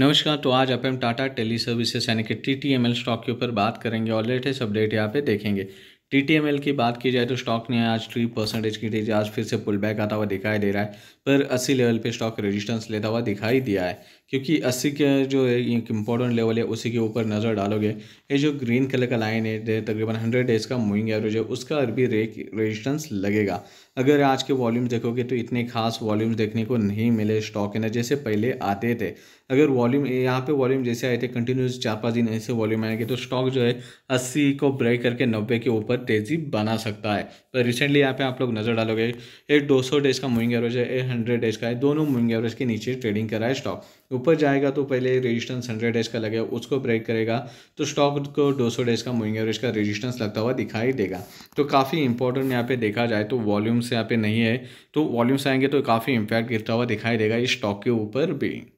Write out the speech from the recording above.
नमस्कार तो आज आप टाटा टेली सर्विसेज यानी कि T T M L stock के ऊपर बात करेंगे और लेटेस्ट अपडेट यहाँ पे देखेंगे टी टी एम एल की बात की जाए तो स्टॉक ने आज थ्री परसेंटेज की डेज आज फिर से पुल बैक आता हुआ दिखाई दे रहा है पर अस्सी लेवल पे स्टॉक रेजिस्टेंस लेता हुआ दिखाई दिया है क्योंकि अस्सी का जो एक इम्पोर्टेंट लेवल है उसी के ऊपर नज़र डालोगे ये जो ग्रीन कलर का लाइन है तकरीबन हंड्रेड डेज का मूविंग एवरेज है उसका भी रेक रेजिस्टेंस लगेगा अगर आज के वॉल्यूम देखोगे तो इतने खास वॉल्यूम्स देखने को नहीं मिले स्टॉक के ना जैसे पहले आते थे अगर वॉल्यूम यहाँ पे वॉल्यूम जैसे आए थे कंटिन्यूस चार पाँच दिन ऐसे वॉल्यूम आएंगे तो स्टॉक जो है अस्सी को ब्रेक करके नब्बे के ऊपर तेज़ी बना सकता है पर रिसेंटली यहाँ पे आप लोग नज़र डालोगे एक सौ डेज का मूविंग एवरेज है एक हंड्रेड डेज का है दोनों मूविंग एवरेज के नीचे ट्रेडिंग कराए स्टॉक ऊपर जाएगा तो पहले रेजिस्टेंस हंड्रेड डेज का लगेगा उसको ब्रेक करेगा तो स्टॉक को दो सौ डेज का मोइंग एवरेज का रेजिस्टेंस लगता हुआ दिखाई देगा तो काफ़ी इंपॉर्टेंट यहाँ पे देखा जाए तो वॉल्यूम्स यहाँ पे नहीं है तो वॉल्यूम्स आएंगे तो काफ़ी इम्पैक्ट गिरता हुआ दिखाई देगा इस स्टॉक के ऊपर भी